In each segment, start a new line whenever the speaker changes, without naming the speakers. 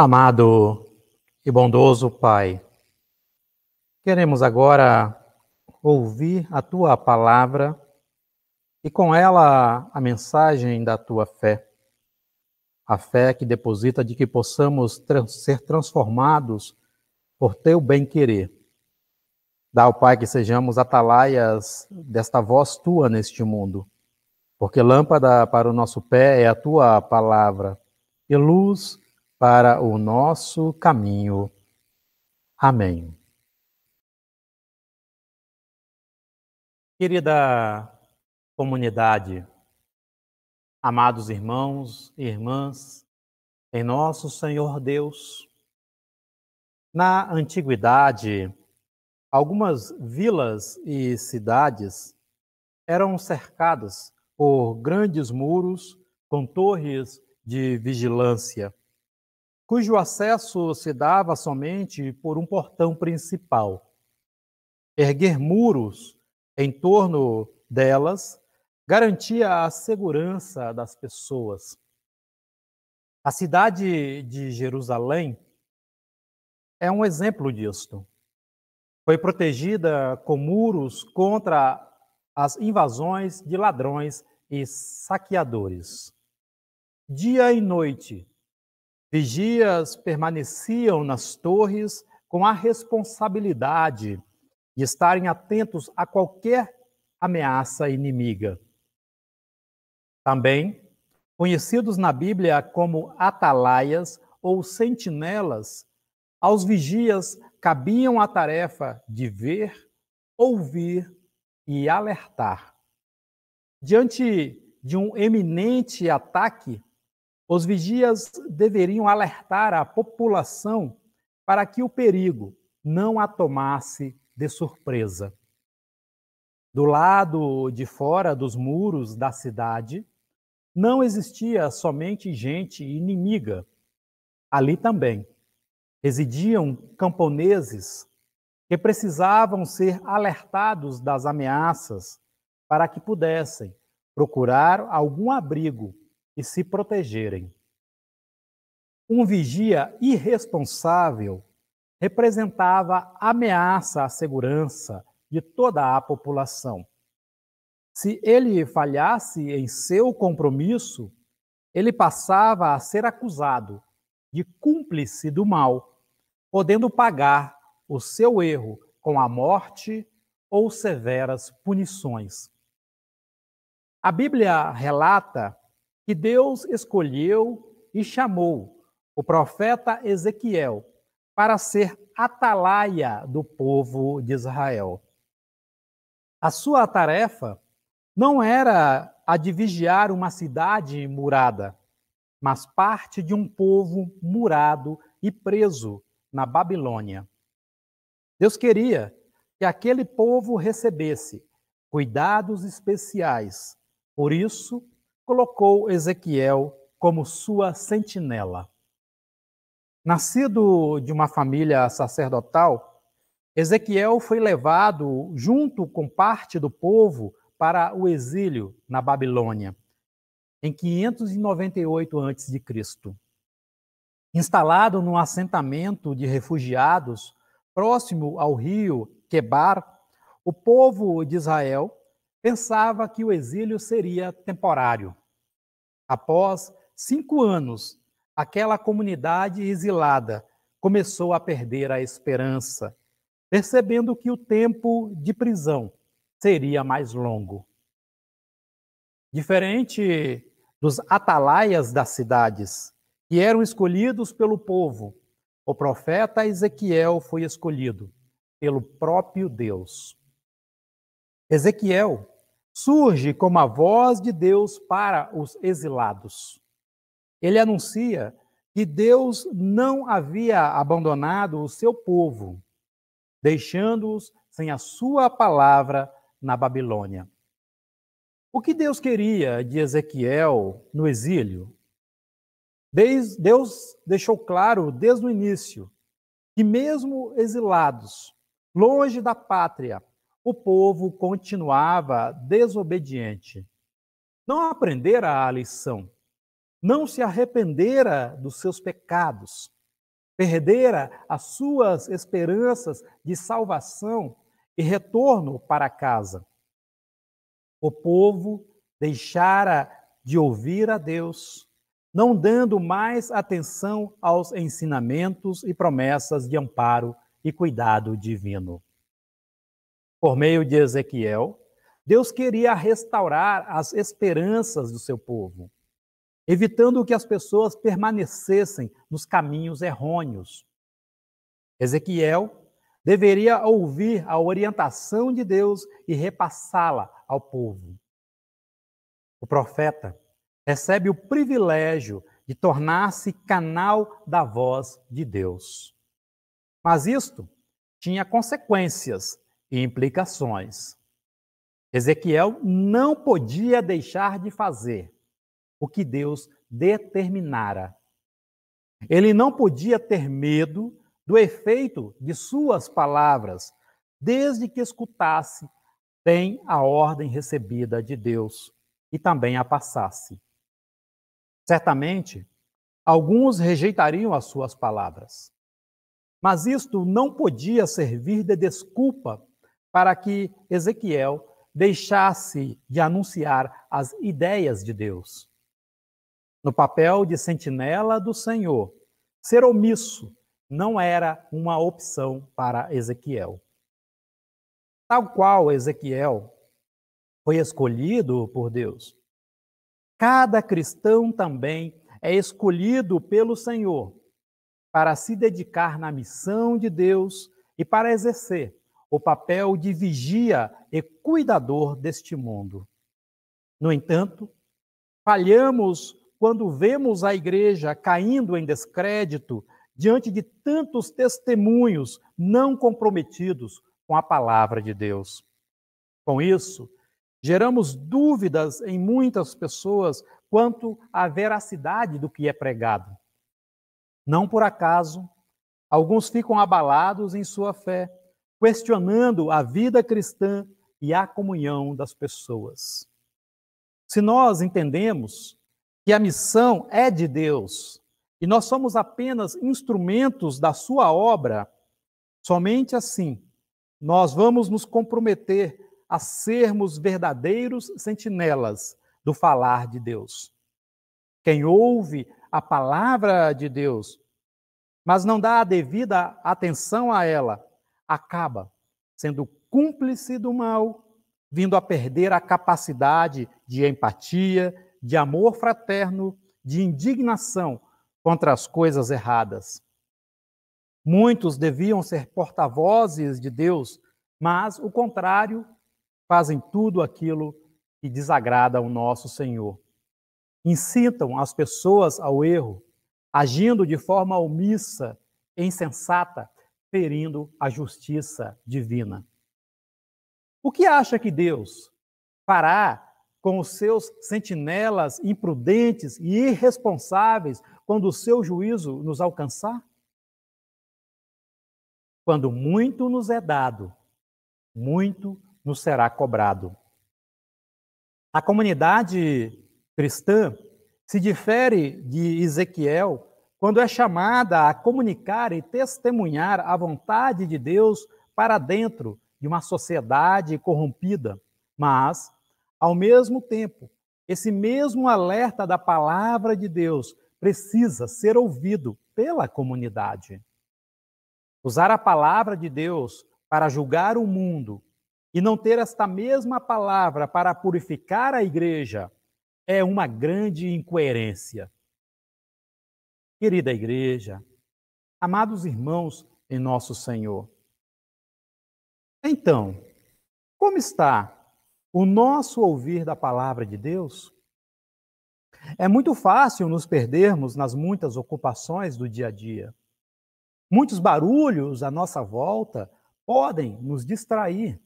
Amado e bondoso Pai, queremos agora ouvir a tua palavra e com ela a mensagem da tua fé. A fé que deposita de que possamos trans ser transformados por teu bem-querer. Dá ao Pai que sejamos atalaias desta voz tua neste mundo, porque lâmpada para o nosso pé é a tua palavra e luz para o nosso caminho. Amém. Querida comunidade, amados irmãos e irmãs, em nosso Senhor Deus, na antiguidade, algumas vilas e cidades eram cercadas por grandes muros com torres de vigilância cujo acesso se dava somente por um portão principal. Erguer muros em torno delas garantia a segurança das pessoas. A cidade de Jerusalém é um exemplo disto. Foi protegida com muros contra as invasões de ladrões e saqueadores. Dia e noite, Vigias permaneciam nas torres com a responsabilidade de estarem atentos a qualquer ameaça inimiga. Também, conhecidos na Bíblia como atalaias ou sentinelas, aos vigias cabiam a tarefa de ver, ouvir e alertar. Diante de um eminente ataque, os vigias deveriam alertar a população para que o perigo não a tomasse de surpresa. Do lado de fora dos muros da cidade, não existia somente gente inimiga. Ali também residiam camponeses que precisavam ser alertados das ameaças para que pudessem procurar algum abrigo e se protegerem. Um vigia irresponsável representava ameaça à segurança de toda a população. Se ele falhasse em seu compromisso, ele passava a ser acusado de cúmplice do mal, podendo pagar o seu erro com a morte ou severas punições. A Bíblia relata que Deus escolheu e chamou o profeta Ezequiel para ser atalaia do povo de Israel. A sua tarefa não era a de vigiar uma cidade murada, mas parte de um povo murado e preso na Babilônia. Deus queria que aquele povo recebesse cuidados especiais. Por isso, colocou Ezequiel como sua sentinela. Nascido de uma família sacerdotal, Ezequiel foi levado junto com parte do povo para o exílio na Babilônia, em 598 a.C. Instalado num assentamento de refugiados próximo ao rio Quebar, o povo de Israel pensava que o exílio seria temporário. Após cinco anos, aquela comunidade exilada começou a perder a esperança, percebendo que o tempo de prisão seria mais longo. Diferente dos atalaias das cidades, que eram escolhidos pelo povo, o profeta Ezequiel foi escolhido pelo próprio Deus. Ezequiel surge como a voz de Deus para os exilados. Ele anuncia que Deus não havia abandonado o seu povo, deixando-os sem a sua palavra na Babilônia. O que Deus queria de Ezequiel no exílio? Deus deixou claro desde o início que, mesmo exilados, longe da pátria, o povo continuava desobediente. Não aprendera a lição, não se arrependera dos seus pecados, perdera as suas esperanças de salvação e retorno para casa. O povo deixara de ouvir a Deus, não dando mais atenção aos ensinamentos e promessas de amparo e cuidado divino por meio de Ezequiel, Deus queria restaurar as esperanças do seu povo, evitando que as pessoas permanecessem nos caminhos errôneos. Ezequiel deveria ouvir a orientação de Deus e repassá-la ao povo. O profeta recebe o privilégio de tornar-se canal da voz de Deus. Mas isto tinha consequências implicações. Ezequiel não podia deixar de fazer o que Deus determinara. Ele não podia ter medo do efeito de suas palavras, desde que escutasse bem a ordem recebida de Deus e também a passasse. Certamente, alguns rejeitariam as suas palavras, mas isto não podia servir de desculpa para que Ezequiel deixasse de anunciar as ideias de Deus. No papel de sentinela do Senhor, ser omisso não era uma opção para Ezequiel. Tal qual Ezequiel foi escolhido por Deus, cada cristão também é escolhido pelo Senhor para se dedicar na missão de Deus e para exercer o papel de vigia e cuidador deste mundo. No entanto, falhamos quando vemos a igreja caindo em descrédito diante de tantos testemunhos não comprometidos com a palavra de Deus. Com isso, geramos dúvidas em muitas pessoas quanto à veracidade do que é pregado. Não por acaso, alguns ficam abalados em sua fé questionando a vida cristã e a comunhão das pessoas. Se nós entendemos que a missão é de Deus e nós somos apenas instrumentos da sua obra, somente assim nós vamos nos comprometer a sermos verdadeiros sentinelas do falar de Deus. Quem ouve a palavra de Deus, mas não dá a devida atenção a ela, acaba sendo cúmplice do mal, vindo a perder a capacidade de empatia, de amor fraterno, de indignação contra as coisas erradas. Muitos deviam ser porta-vozes de Deus, mas o contrário, fazem tudo aquilo que desagrada ao nosso Senhor. Incitam as pessoas ao erro, agindo de forma omissa, insensata, ferindo a justiça divina. O que acha que Deus fará com os seus sentinelas imprudentes e irresponsáveis quando o seu juízo nos alcançar? Quando muito nos é dado, muito nos será cobrado. A comunidade cristã se difere de Ezequiel quando é chamada a comunicar e testemunhar a vontade de Deus para dentro de uma sociedade corrompida. Mas, ao mesmo tempo, esse mesmo alerta da palavra de Deus precisa ser ouvido pela comunidade. Usar a palavra de Deus para julgar o mundo e não ter esta mesma palavra para purificar a igreja é uma grande incoerência. Querida igreja, amados irmãos em nosso Senhor. Então, como está o nosso ouvir da palavra de Deus? É muito fácil nos perdermos nas muitas ocupações do dia a dia. Muitos barulhos à nossa volta podem nos distrair,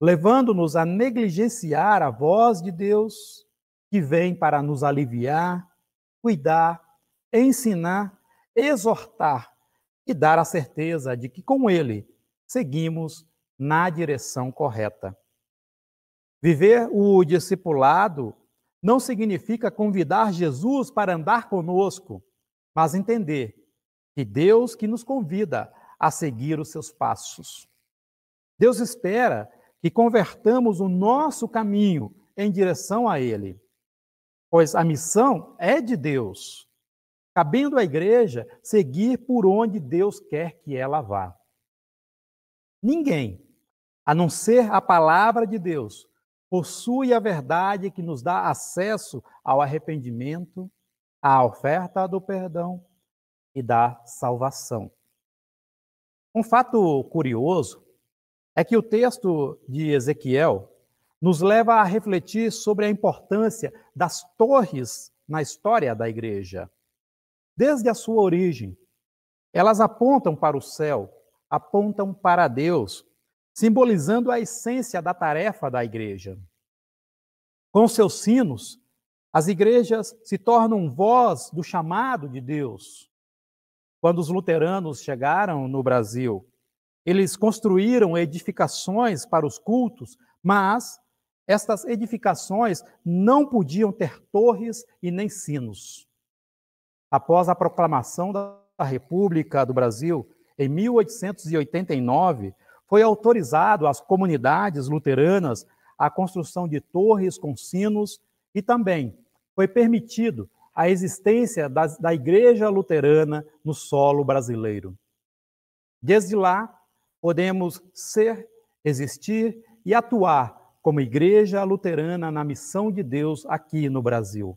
levando-nos a negligenciar a voz de Deus que vem para nos aliviar, cuidar ensinar, exortar e dar a certeza de que com ele seguimos na direção correta. Viver o discipulado não significa convidar Jesus para andar conosco, mas entender que Deus que nos convida a seguir os seus passos. Deus espera que convertamos o nosso caminho em direção a Ele, pois a missão é de Deus cabendo à igreja seguir por onde Deus quer que ela vá. Ninguém, a não ser a palavra de Deus, possui a verdade que nos dá acesso ao arrependimento, à oferta do perdão e da salvação. Um fato curioso é que o texto de Ezequiel nos leva a refletir sobre a importância das torres na história da igreja desde a sua origem. Elas apontam para o céu, apontam para Deus, simbolizando a essência da tarefa da igreja. Com seus sinos, as igrejas se tornam voz do chamado de Deus. Quando os luteranos chegaram no Brasil, eles construíram edificações para os cultos, mas estas edificações não podiam ter torres e nem sinos após a proclamação da República do Brasil em 1889, foi autorizado às comunidades luteranas a construção de torres com sinos e também foi permitido a existência da, da Igreja Luterana no solo brasileiro. Desde lá, podemos ser, existir e atuar como Igreja Luterana na missão de Deus aqui no Brasil.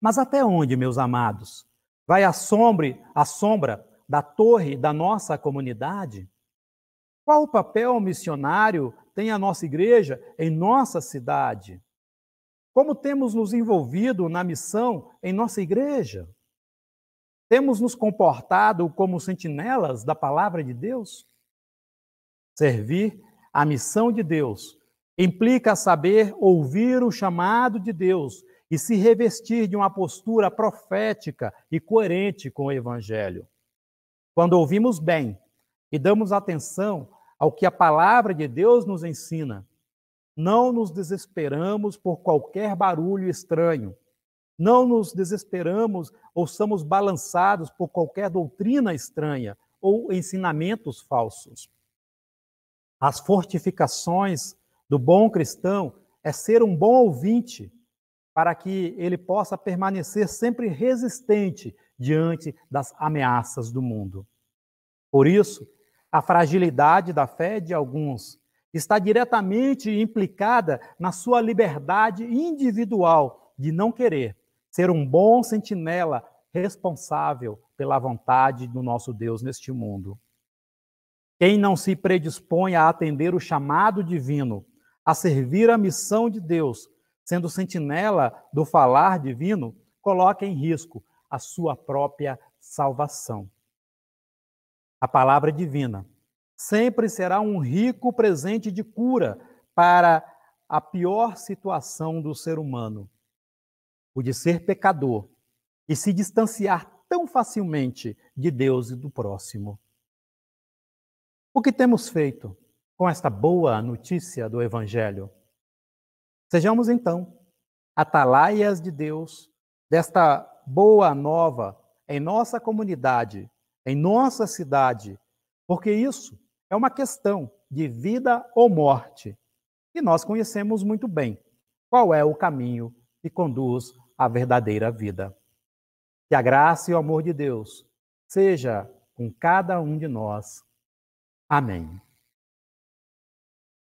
Mas até onde, meus amados? Vai a sombra, a sombra da torre da nossa comunidade? Qual o papel missionário tem a nossa igreja em nossa cidade? Como temos nos envolvido na missão em nossa igreja? Temos nos comportado como sentinelas da palavra de Deus? Servir a missão de Deus implica saber ouvir o chamado de Deus e se revestir de uma postura profética e coerente com o Evangelho. Quando ouvimos bem e damos atenção ao que a palavra de Deus nos ensina, não nos desesperamos por qualquer barulho estranho, não nos desesperamos ou somos balançados por qualquer doutrina estranha ou ensinamentos falsos. As fortificações do bom cristão é ser um bom ouvinte para que ele possa permanecer sempre resistente diante das ameaças do mundo. Por isso, a fragilidade da fé de alguns está diretamente implicada na sua liberdade individual de não querer ser um bom sentinela responsável pela vontade do nosso Deus neste mundo. Quem não se predispõe a atender o chamado divino, a servir a missão de Deus, sendo sentinela do falar divino, coloca em risco a sua própria salvação. A palavra divina sempre será um rico presente de cura para a pior situação do ser humano, o de ser pecador e se distanciar tão facilmente de Deus e do próximo. O que temos feito com esta boa notícia do Evangelho? Sejamos, então, atalaias de Deus, desta boa nova em nossa comunidade, em nossa cidade, porque isso é uma questão de vida ou morte. E nós conhecemos muito bem qual é o caminho que conduz à verdadeira vida. Que a graça e o amor de Deus seja com cada um de nós. Amém.